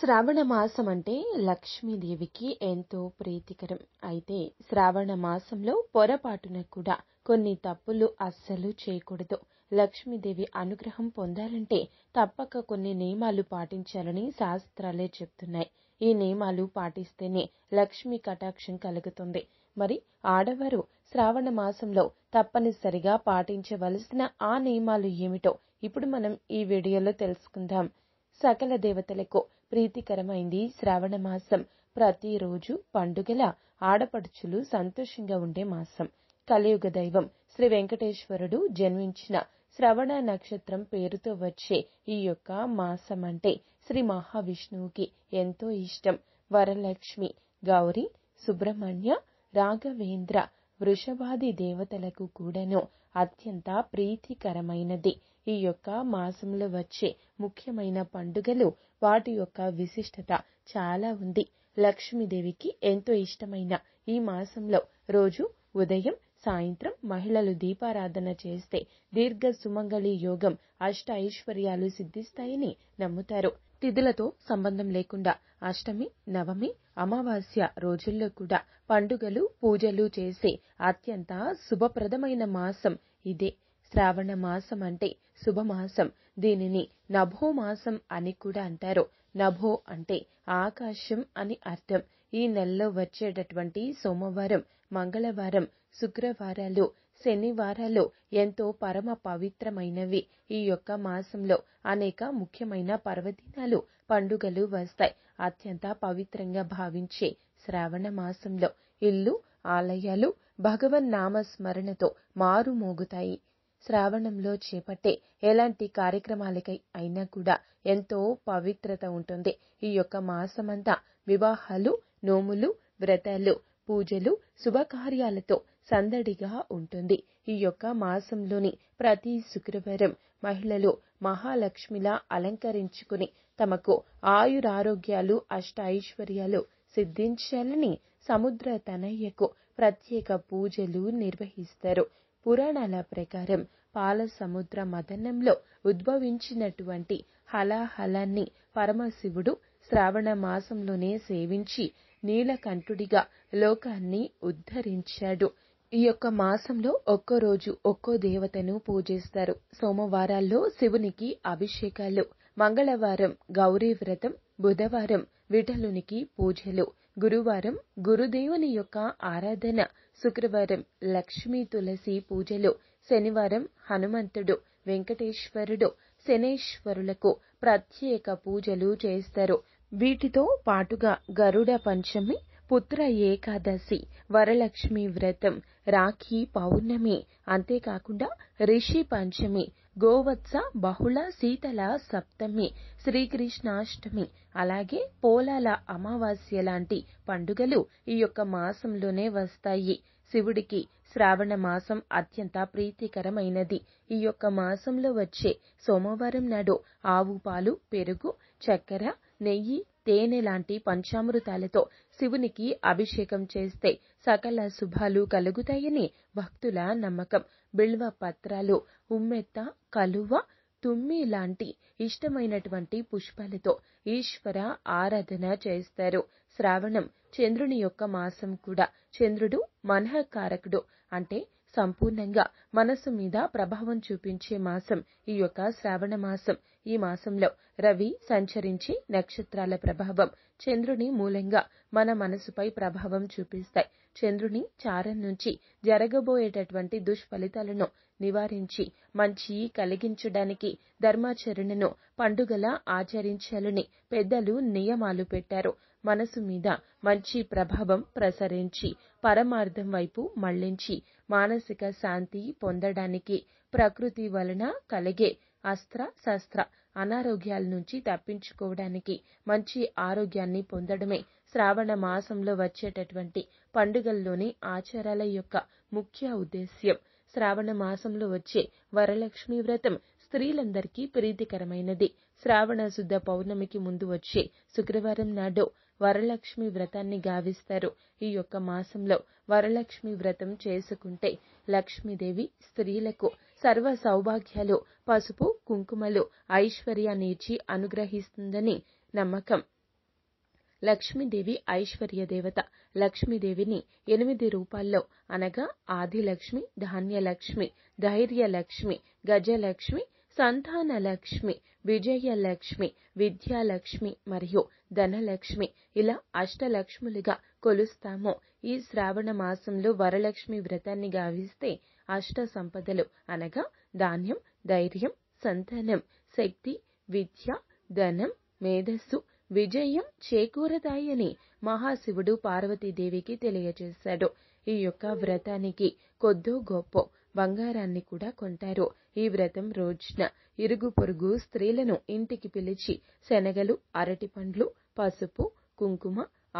శ్రావణ మాసం అంటే లక్ష్మీదేవికి ఎంతో ప్రీతికరం అయితే శ్రావణ మాసంలో పొరపాటున కూడా కొన్ని తప్పులు అస్సలు చేయకూడదు లక్ష్మీదేవి అనుగ్రహం పొందాలంటే తప్పక కొన్ని నియమాలు పాటించాలని శాస్త్రాలే చెప్తున్నాయి ఈ నియమాలు పాటిస్తేనే లక్ష్మీ కటాక్షం కలుగుతుంది మరి ఆడవారు శ్రావణ మాసంలో తప్పనిసరిగా పాటించవలసిన ఆ నియమాలు ఏమిటో ఇప్పుడు మనం ఈ వీడియోలో తెలుసుకుందాం సకల దేవతలకు ప్రీతికరమైంది శ్రావణ మాసం ప్రతిరోజు పండుగల ఆడపడుచులు సంతోషంగా ఉండే మాసం కలియుగ దైవం శ్రీ వెంకటేశ్వరుడు జన్మించిన శ్రవణ నక్షత్రం పేరుతో వచ్చే ఈ యొక్క మాసం అంటే శ్రీ మహావిష్ణువుకి ఎంతో ఇష్టం వరలక్ష్మి గౌరీ సుబ్రహ్మణ్య రాఘవేంద్ర వృషభాది దేవతలకు కూడాను అత్యంత ప్రీతికరమైనది ఈ యొక్క మాసంలో వచ్చే ముఖ్యమైన పండుగలు వాటి యొక్క విశిష్టత చాలా ఉంది లక్ష్మీదేవికి ఎంతో ఇష్టమైన ఈ మాసంలో రోజు ఉదయం సాయంత్రం మహిళలు దీపారాధన చేస్తే దీర్ఘ సుమంగళి యోగం అష్ట ఐశ్వర్యాలు సిద్ధిస్తాయని నమ్ముతారు తిథులతో సంబంధం లేకుండా అష్టమి నవమి అమావాస్య రోజుల్లో కూడా పండుగలు పూజలు చేసే అత్యంత శుభప్రదమైన మాసం ఇదే శ్రావణ మాసం అంటే శుభమాసం దీనిని నభో మాసం అని కూడా అంటారు నభో అంటే ఆకాశం అని అర్థం ఈ నెలలో వచ్చేటటువంటి సోమవారం మంగళవారం శుక్రవారాలు శనివారాలు ఎంతో పరమ పవిత్రమైనవి ఈ యొక్క మాసంలో అనేక ముఖ్యమైన పర్వదినాలు పండుగలు వస్తాయి అత్యంత పవిత్రంగా భావించే శ్రావణ మాసంలో ఇల్లు ఆలయాలు భగవన్ నామస్మరణతో మారుమోగుతాయి శ్రావణంలో చేపట్టే ఎలాంటి కార్యక్రమాలకై అయినా కూడా ఎంతో పవిత్రత ఉంటుంది ఈ యొక్క మాసమంతా వివాహాలు నోములు వ్రతాలు పూజలు శుభకార్యాలతో సందడిగా ఉంటుంది ఈ యొక్క మాసంలోని ప్రతి శుక్రవారం మహిళలు మహాలక్ష్మిలా అలంకరించుకుని తమకు ఆయురారోగ్యాలు అష్టైశ్వర్యాలు సిద్ధించాలని సముద్ర తనయ్యకు ప్రత్యేక పూజలు నిర్వహిస్తారు పురాణాల ప్రకారం పాల సముద్ర మదనంలో ఉద్భవించినటువంటి హలాహలాన్ని పరమశివుడు శ్రావణ మాసంలోనే సేవించి నీలకంఠుడిగా లోకాన్ని ఉద్ధరించాడు ఈ యొక్క మాసంలో ఒక్కో రోజు ఒక్కో దేవతను పూజిస్తారు సోమవారాల్లో శివునికి అభిషేకాలు మంగళవారం గౌరీ వ్రతం బుధవారం విఠలునికి పూజలు గురువారం గురుదేవుని యొక్క ఆరాధన శుక్రవారం లక్ష్మీ తులసి పూజలు శనివారం హనుమంతుడు వెంకటేశ్వరుడు శనేశ్వరులకు ప్రత్యేక పూజలు చేస్తారు వీటితో పాటుగా గరుడ పంచమి పుత్ర ఏకాదశి వరలక్ష్మి వ్రతం రాఖీ పౌర్ణమి అంతేకాకుండా రిషి పంచమి గోవత్స బహుళ శీతల సప్తమి శ్రీకృష్ణాష్టమి అలాగే పోలాల అమావాస్య లాంటి పండుగలు ఈ యొక్క మాసంలోనే వస్తాయి శివుడికి శ్రావణ మాసం అత్యంత ప్రీతికరమైనది ఈ యొక్క మాసంలో వచ్చే సోమవారం నాడు ఆవు పాలు పెరుగు చక్కెర నెయ్యి తేనె లాంటి పంచామృతాలతో శివునికి అభిషేకం చేస్తే సకల శుభాలు కలుగుతాయని భక్తుల నమ్మకం బిల్వ పత్రాలు ఉమ్మెత్త కలువ తుమ్మి లాంటి ఇష్టమైనటువంటి పుష్పాలతో ఈశ్వర ఆరాధన చేస్తారు శ్రావణం చంద్రుని యొక్క మాసం కూడా చంద్రుడు మనహకారకుడు అంటే సంపూర్ణంగా మనస్సు మీద ప్రభావం చూపించే మాసం ఈ యొక్క శ్రావణ మాసం ఈ మాసంలో రవి సంచరించి నక్షత్రాల ప్రభావం చంద్రుని మూలంగా మన మనసుపై ప్రభావం చూపిస్తాయి చంద్రుని చారం నుంచి జరగబోయేటటువంటి దుష్ఫలితాలను నివారించి మంచి కలిగించడానికి ధర్మాచరణను పండుగలా ఆచరించాలని పెద్దలు నియమాలు పెట్టారు మనసు మీద మంచి ప్రభావం ప్రసరించి పరమార్థం వైపు మళ్లించి మానసిక శాంతి పొందడానికి ప్రకృతి వలన కలిగే అస్త్ర శస్త్ర అనారోగ్యాల నుంచి తప్పించుకోవడానికి మంచి ఆరోగ్యాన్ని పొందడమే శ్రావణ మాసంలో వచ్చేటటువంటి పండుగల్లోని ఆచారాల యొక్క ముఖ్య ఉద్దేశ్యం శ్రావణ మాసంలో వచ్చే వరలక్ష్మి వ్రతం స్త్రీలందరికీ ప్రీతికరమైనది శ్రావణ శుద్ధ పౌర్ణమికి ముందు వచ్చే శుక్రవారం నాడు వరలక్ష్మి వ్రతాన్ని గావిస్తారు ఈ యొక్క మాసంలో వరలక్ష్మి వ్రతం చేసుకుంటే లక్ష్మీదేవి స్త్రీలకు సర్వ సౌభాగ్యాలు పసుపు కుంకుమలు ఐశ్వర్యాన్ని ఇచ్చి అనుగ్రహిస్తుందని నమ్మకం లక్ష్మీదేవి ఐశ్వర్య దేవత లక్ష్మీదేవిని ఎనిమిది రూపాల్లో అనగా ఆదిలక్ష్మి ధాన్యలక్ష్మి ధైర్యలక్ష్మి గజలక్ష్మి సంతానలక్ష్మి విజయలక్ష్మి విద్యాలక్ష్మి మరియు ధనలక్ష్మి ఇలా అష్టలక్ష్ములుగా కొలుస్తాము ఈ శ్రావణ మాసంలో వరలక్ష్మి వ్రతాన్ని గావిస్తే అష్ట సంపదలు అనగా ధాన్యం ధైర్యం సంతానం శక్తి విద్య ధనం మేధస్సు విజయం చేకూరతాయని మహాశివుడు పార్వతీదేవికి తెలియజేశాడు ఈ యొక్క వ్రతానికి కొద్దో గొప్ప బంగారాన్ని కూడా కొంటారు ఈ వ్రతం రోజున ఇరుగు పొరుగు స్త్రీలను ఇంటికి పిలిచి శనగలు అరటిపండ్లు పసుపు కుంకుమ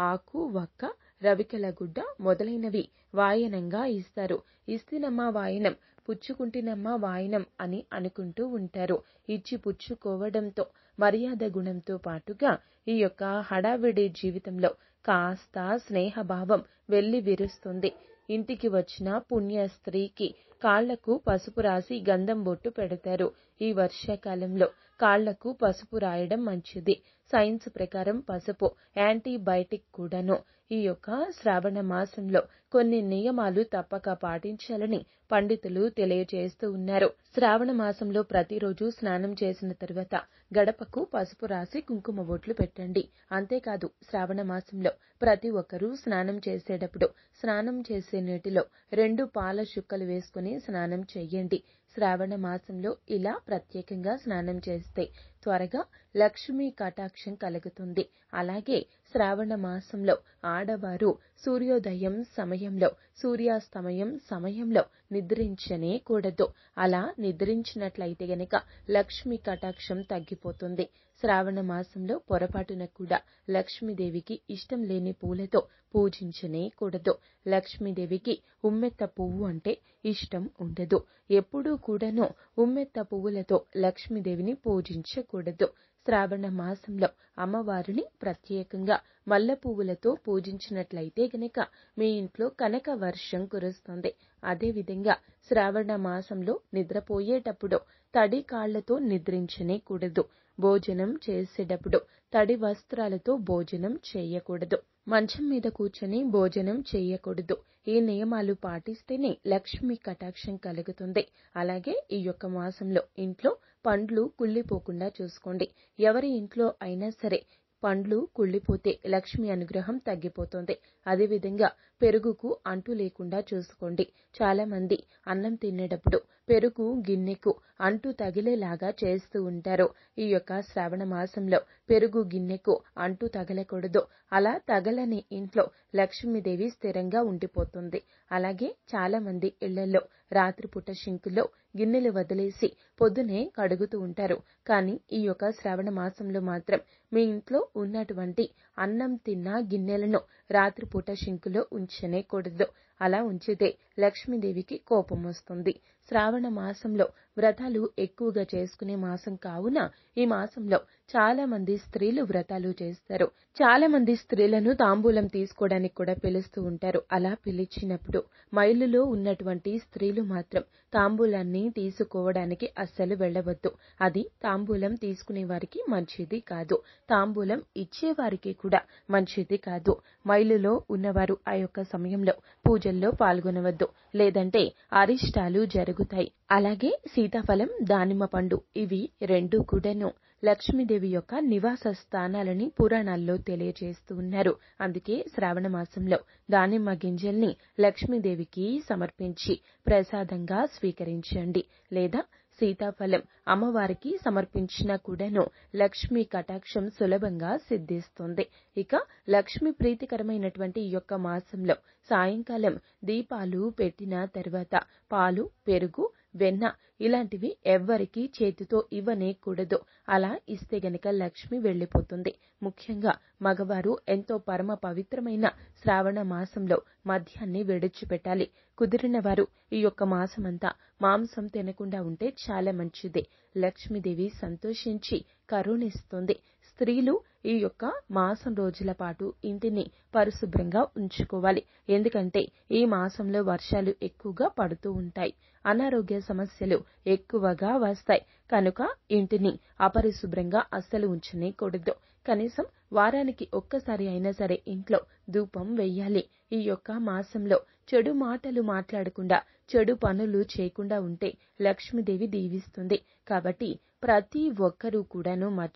ఆకు వక్క రవికల గుడ్డ మొదలైనవి వాయనంగా ఇస్తారు ఇస్తినమ్మా వాయనం పుచ్చుకుంటినమ్మా వాయనం అని అనుకుంటూ ఉంటారు ఇచ్చి పుచ్చుకోవడంతో మర్యాద గుణంతో పాటుగా ఈ యొక్క హడావిడి జీవితంలో కాస్త స్నేహభావం వెళ్ళి విరుస్తుంది ఇంటికి వచ్చిన పుణ్య స్త్రీకి కాళ్లకు పసుపు రాసి గంధం బొట్టు పెడతారు ఈ వర్షాకాలంలో కాళ్లకు పసుపు రాయడం మంచిది సైన్స్ ప్రకారం పసుపు యాంటీబయాటిక్ కూడాను ఈ యొక్క శ్రావణ మాసంలో కొన్ని నియమాలు తప్పక పాటించాలని పండితులు తెలియజేస్తూ ఉన్నారు శ్రావణ మాసంలో ప్రతిరోజు స్నానం చేసిన తర్వాత గడపకు పసుపు రాసి కుంకుమ బొట్లు పెట్టండి అంతేకాదు శ్రావణ మాసంలో ప్రతి ఒక్కరూ స్నానం చేసేటప్పుడు స్నానం చేసే నీటిలో రెండు పాల చుక్కలు వేసుకుని స్నానం చేయండి శ్రావణ మాసంలో ఇలా ప్రత్యేకంగా స్నానం చేస్తే త్వరగా లక్ష్మీ కటాక్షం కలుగుతుంది అలాగే శ్రావణ మాసంలో ఆడవారు సూర్యోదయం సమయంలో సూర్యాస్తమయం సమయంలో నిద్రించనే కూడదు అలా నిద్రించినట్లయితే గనక లక్ష్మీ కటాక్షం తగ్గిపోతుంది శ్రావణ మాసంలో పొరపాటున కూడా లక్ష్మీదేవికి ఇష్టం లేని పూలతో పూజించనే కూడదు లక్ష్మీదేవికి ఉమ్మెత్త పువ్వు అంటే ఇష్టం ఉండదు ఎప్పుడూ కూడాను ఉమ్మెత్త పువ్వులతో లక్ష్మీదేవిని పూజించకూడదు శ్రావణ మాసంలో అమ్మవారిని ప్రత్యేకంగా మల్లె పువ్వులతో పూజించినట్లయితే గనక మీ ఇంట్లో కనక వర్షం కురుస్తుంది అదేవిధంగా శ్రావణ మాసంలో నిద్రపోయేటప్పుడు తడి కాళ్లతో నిద్రించనేకూడదు భోజనం చేసేటప్పుడు తడి వస్త్రాలతో భోజనం చేయకూడదు మంచం మీద కూర్చొని భోజనం చేయకూడదు ఈ నియమాలు పాటిస్తేనే లక్ష్మి కటాక్షం కలుగుతుంది అలాగే ఈ యొక్క మాసంలో ఇంట్లో పండ్లు కుళ్ళిపోకుండా చూసుకోండి ఎవరి ఇంట్లో అయినా సరే పండ్లు కుళ్ళిపోతే లక్ష్మి అనుగ్రహం తగ్గిపోతుంది అదేవిధంగా పెరుగుకు అంటు లేకుండా చూసుకోండి చాలామంది అన్నం తినేటప్పుడు పెరుగు గిన్నెకు అంటు తగిలేలాగా చేస్తూ ఉంటారు ఈ యొక్క శ్రావణ మాసంలో పెరుగు గిన్నెకు అంటూ తగలకూడదు అలా తగలని ఇంట్లో లక్ష్మీదేవి స్థిరంగా ఉండిపోతుంది అలాగే చాలా మంది ఇళ్లలో రాత్రిపూట షింకులో గిన్నెలు వదిలేసి పొద్దునే కడుగుతూ ఉంటారు కానీ ఈ యొక్క శ్రావణ మాసంలో మాత్రం మీ ఇంట్లో ఉన్నటువంటి అన్నం తిన్న గిన్నెలను రాత్రిపూట శింకులో ఉంచనే కూడదు అలా ఉంచితే లక్ష్మీదేవికి కోపం వస్తుంది శ్రావణ మాసంలో వ్రతాలు ఎక్కువగా చేసుకునే మాసం కావున ఈ మాసంలో చాలా మంది స్త్రీలు వ్రతాలు చేస్తారు చాలా మంది స్త్రీలను తాంబూలం తీసుకోవడానికి కూడా పిలుస్తూ ఉంటారు అలా పిలిచినప్పుడు మైలులో ఉన్నటువంటి స్త్రీలు మాత్రం తాంబూలాన్ని తీసుకోవడానికి అస్సలు వెళ్ళవద్దు అది తాంబూలం తీసుకునే వారికి మంచిది కాదు తాంబూలం ఇచ్చేవారికి కూడా మంచిది కాదు మైలులో ఉన్నవారు ఆ యొక్క సమయంలో పూజల్లో పాల్గొనవద్దు లేదంటే అరిష్టాలు జరుగుతాయి అలాగే సీతాఫలం దానిమ్మ పండు ఇవి రెండు కూడాను లక్ష్మీదేవి యొక్క నివాస స్థానాలని పురాణాల్లో తెలియజేస్తూ ఉన్నారు అందుకే శ్రావణ మాసంలో దానిమ్మ గింజల్ని లక్ష్మీదేవికి సమర్పించి ప్రసాదంగా స్వీకరించండి లేదా సీతాఫలం అమ్మవారికి సమర్పించినా కూడాను లక్ష్మీ కటాక్షం సులభంగా సిద్ధిస్తుంది ఇక లక్ష్మీ ప్రీతికరమైనటువంటి ఈ యొక్క మాసంలో సాయంకాలం దీపాలు పెట్టిన తర్వాత పాలు పెరుగు వెన్న ఇలాంటివి ఎవ్వరికీ చేతితో ఇవ్వనే కూడదు అలా ఇస్తే గనక లక్ష్మి వెళ్ళిపోతుంది ముఖ్యంగా మగవారు ఎంతో పరమ పవిత్రమైన శ్రావణ మాసంలో మద్యాన్ని విడిచిపెట్టాలి కుదిరిన వారు ఈ యొక్క మాసమంతా మాంసం తినకుండా ఉంటే చాలా మంచిది లక్ష్మీదేవి సంతోషించి కరుణిస్తుంది స్త్రీలు ఈ యొక్క మాసం రోజుల పాటు ఇంటిని పరిశుభ్రంగా ఉంచుకోవాలి ఎందుకంటే ఈ మాసంలో వర్షాలు ఎక్కువగా పడుతూ ఉంటాయి అనారోగ్య సమస్యలు ఎక్కువగా వస్తాయి కనుక ఇంటిని అపరిశుభ్రంగా అస్సలు ఉంచనేకూడదు కనీసం వారానికి ఒక్కసారి అయినా సరే ఇంట్లో ధూపం వెయ్యాలి ఈ యొక్క మాసంలో చెడు మాటలు మాట్లాడకుండా చెడు పనులు చేయకుండా ఉంటే లక్ష్మీదేవి దీవిస్తుంది కాబట్టి ప్రతి ఒక్కరూ కూడాను మర్చి